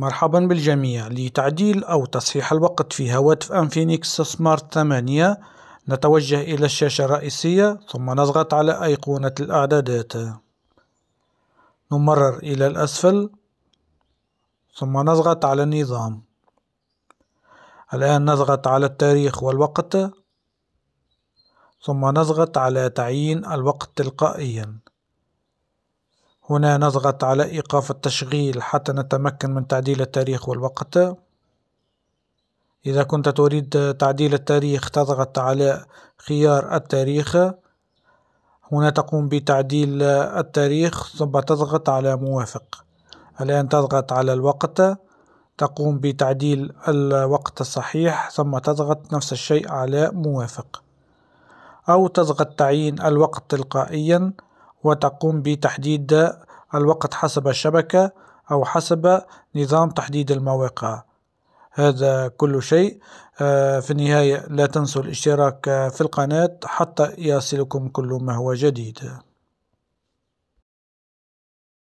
مرحبا بالجميع لتعديل أو تصحيح الوقت في هواتف أنفينيكس سمارت 8 نتوجه إلى الشاشة الرئيسية ثم نضغط على أيقونة الإعدادات نمرر إلى الأسفل ثم نضغط على النظام الآن نضغط على التاريخ والوقت ثم نضغط على تعيين الوقت تلقائياً هنا نضغط على إيقاف التشغيل حتى نتمكن من تعديل التاريخ والوقت إذا كنت تريد تعديل التاريخ تضغط على خيار التاريخ هنا تقوم بتعديل التاريخ ثم تضغط على موافق الآن تضغط على الوقت تقوم بتعديل الوقت الصحيح ثم تضغط نفس الشيء على موافق أو تضغط تعيين الوقت تلقائيا وتقوم بتحديد الوقت حسب الشبكة أو حسب نظام تحديد المواقع هذا كل شيء آه، في النهاية لا تنسوا الاشتراك آه، في القناة حتى يصلكم كل ما هو جديد